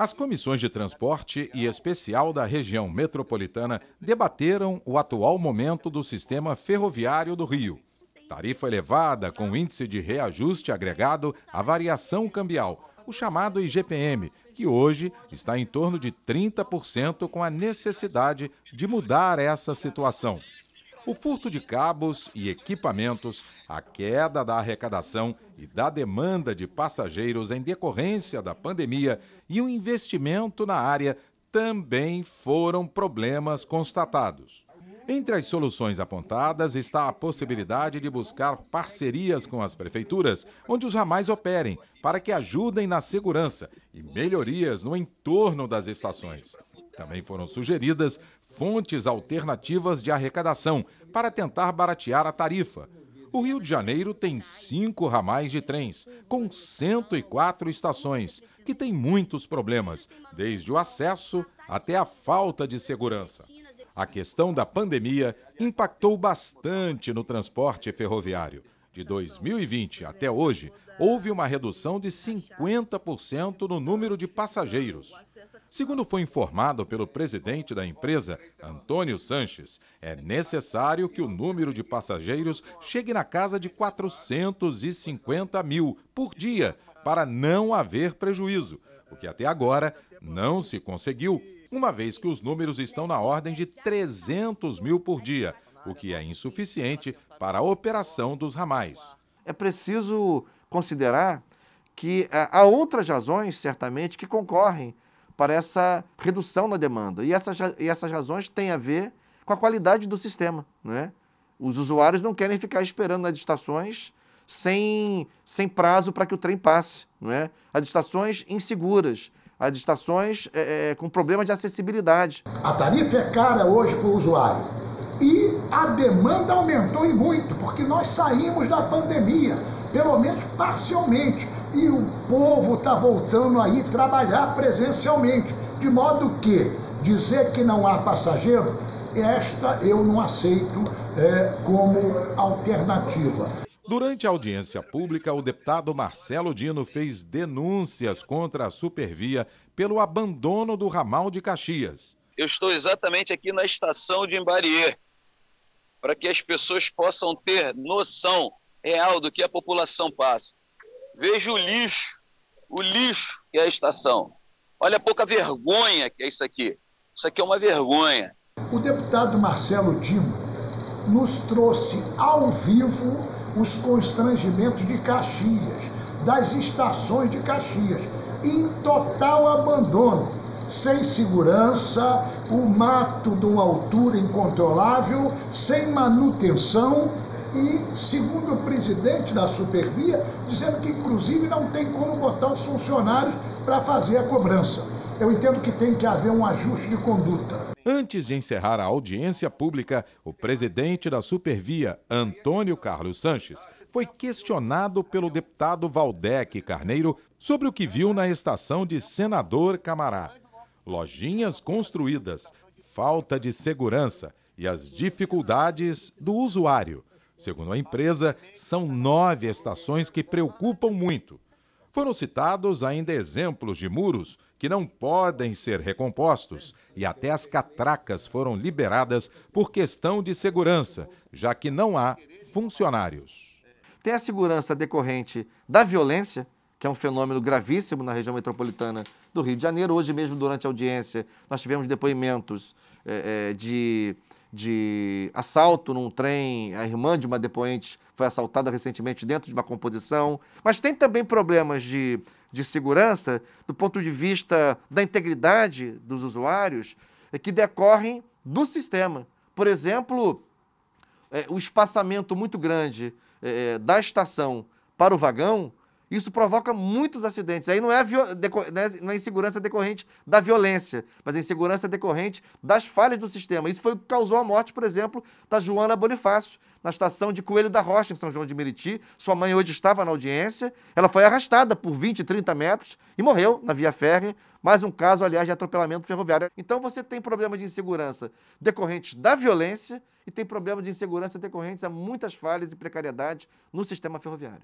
As comissões de transporte e especial da região metropolitana debateram o atual momento do sistema ferroviário do Rio. Tarifa elevada com índice de reajuste agregado à variação cambial, o chamado IGPM, que hoje está em torno de 30% com a necessidade de mudar essa situação o furto de cabos e equipamentos, a queda da arrecadação e da demanda de passageiros em decorrência da pandemia e o investimento na área também foram problemas constatados. Entre as soluções apontadas está a possibilidade de buscar parcerias com as prefeituras, onde os ramais operem, para que ajudem na segurança e melhorias no entorno das estações. Também foram sugeridas fontes alternativas de arrecadação para tentar baratear a tarifa. O Rio de Janeiro tem cinco ramais de trens, com 104 estações, que tem muitos problemas, desde o acesso até a falta de segurança. A questão da pandemia impactou bastante no transporte ferroviário. De 2020 até hoje, houve uma redução de 50% no número de passageiros. Segundo foi informado pelo presidente da empresa, Antônio Sanches, é necessário que o número de passageiros chegue na casa de 450 mil por dia para não haver prejuízo, o que até agora não se conseguiu, uma vez que os números estão na ordem de 300 mil por dia, o que é insuficiente para a operação dos ramais. É preciso considerar que eh, há outras razões, certamente, que concorrem para essa redução na demanda. E essas, e essas razões têm a ver com a qualidade do sistema. Né? Os usuários não querem ficar esperando nas estações sem, sem prazo para que o trem passe. Né? As estações inseguras, as estações é, é, com problema de acessibilidade. A tarifa é cara hoje para o usuário. E a demanda aumentou e muito, porque nós saímos da pandemia, pelo menos parcialmente e o povo está voltando aí trabalhar presencialmente. De modo que dizer que não há passageiro, esta eu não aceito é, como alternativa. Durante a audiência pública, o deputado Marcelo Dino fez denúncias contra a Supervia pelo abandono do ramal de Caxias. Eu estou exatamente aqui na estação de Embarier, para que as pessoas possam ter noção real do que a população passa. Veja o lixo, o lixo que é a estação. Olha a pouca vergonha que é isso aqui. Isso aqui é uma vergonha. O deputado Marcelo Dimo nos trouxe ao vivo os constrangimentos de Caxias, das estações de Caxias, em total abandono, sem segurança, o mato de uma altura incontrolável, sem manutenção e segundo o presidente da Supervia, dizendo que inclusive não tem como botar os funcionários para fazer a cobrança. Eu entendo que tem que haver um ajuste de conduta. Antes de encerrar a audiência pública, o presidente da Supervia, Antônio Carlos Sanches, foi questionado pelo deputado Valdec Carneiro sobre o que viu na estação de Senador Camará. Lojinhas construídas, falta de segurança e as dificuldades do usuário Segundo a empresa, são nove estações que preocupam muito. Foram citados ainda exemplos de muros que não podem ser recompostos e até as catracas foram liberadas por questão de segurança, já que não há funcionários. Tem a segurança decorrente da violência, que é um fenômeno gravíssimo na região metropolitana do Rio de Janeiro. Hoje mesmo, durante a audiência, nós tivemos depoimentos é, de de assalto num trem. A irmã de uma depoente foi assaltada recentemente dentro de uma composição. Mas tem também problemas de, de segurança do ponto de vista da integridade dos usuários é que decorrem do sistema. Por exemplo, é, o espaçamento muito grande é, é da estação para o vagão isso provoca muitos acidentes. Aí não é, né, não é insegurança decorrente da violência, mas é insegurança decorrente das falhas do sistema. Isso foi o que causou a morte, por exemplo, da Joana Bonifácio, na estação de Coelho da Rocha, em São João de Meriti. Sua mãe hoje estava na audiência. Ela foi arrastada por 20, 30 metros e morreu na via férrea. Mais um caso, aliás, de atropelamento ferroviário. Então você tem problema de insegurança decorrentes da violência e tem problema de insegurança decorrentes a muitas falhas e precariedades no sistema ferroviário.